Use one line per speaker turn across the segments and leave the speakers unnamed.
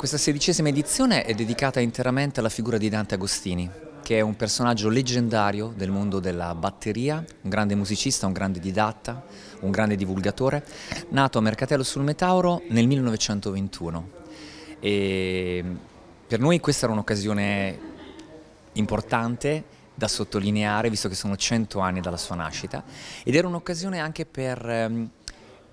Questa sedicesima edizione è dedicata interamente alla figura di Dante Agostini, che è un personaggio leggendario del mondo della batteria, un grande musicista, un grande didatta, un grande divulgatore, nato a Mercatello sul Metauro nel 1921. E per noi questa era un'occasione importante da sottolineare, visto che sono 100 anni dalla sua nascita, ed era un'occasione anche per ehm,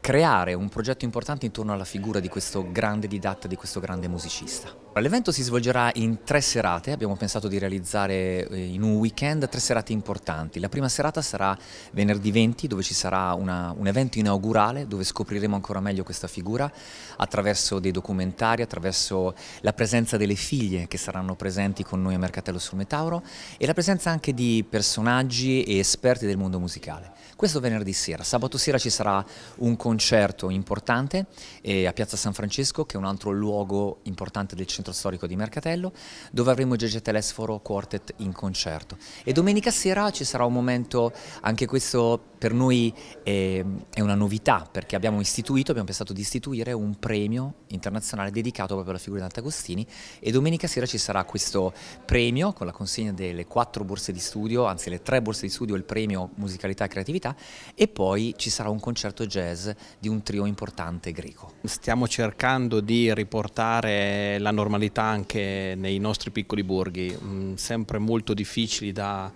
creare un progetto importante intorno alla figura di questo grande didatta, di questo grande musicista. L'evento si svolgerà in tre serate, abbiamo pensato di realizzare eh, in un weekend tre serate importanti. La prima serata sarà venerdì 20 dove ci sarà una, un evento inaugurale dove scopriremo ancora meglio questa figura attraverso dei documentari, attraverso la presenza delle figlie che saranno presenti con noi a Mercatello sul Metauro e la presenza anche di personaggi e esperti del mondo musicale. Questo venerdì sera, sabato sera ci sarà un concerto concerto importante eh, a Piazza San Francesco, che è un altro luogo importante del centro storico di Mercatello, dove avremo Gege Telesforo Quartet in concerto. E domenica sera ci sarà un momento, anche questo per noi è, ehm, è una novità, perché abbiamo istituito, abbiamo pensato di istituire un premio internazionale dedicato proprio alla figura di Ant'Agostini e domenica sera ci sarà questo premio con la consegna delle quattro borse di studio, anzi le tre borse di studio, il premio musicalità e creatività e poi ci sarà un concerto jazz
di un trio importante greco. Stiamo cercando di riportare la normalità anche nei nostri piccoli borghi, mm, sempre molto difficili da,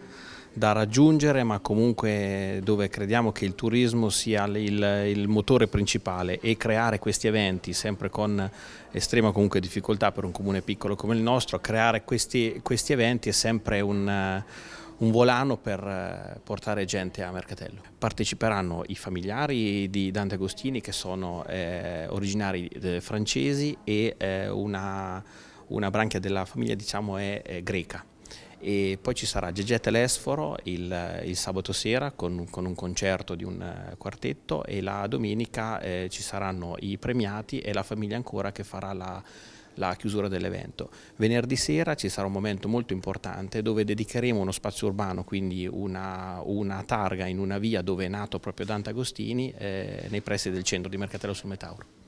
da raggiungere ma comunque dove crediamo che il turismo sia il, il, motore principale e creare questi eventi sempre con estrema comunque difficoltà per un comune piccolo come il nostro, creare questi, questi eventi è sempre un un volano per eh, portare gente a Mercatello. Parteciperanno i familiari di Dante Agostini che sono eh, originari eh, francesi e eh, una, una, branchia della famiglia diciamo è, è greca. E poi ci sarà Gegete Lesforo il, il sabato sera con, con, un concerto di un eh, quartetto e la domenica eh, ci saranno i premiati e la famiglia ancora che farà la la chiusura dell'evento. Venerdì sera ci sarà un momento molto importante dove dedicheremo uno spazio urbano, quindi una, una targa in una via dove è nato proprio Dante Agostini, eh, nei pressi del centro di Mercatello sul Metauro.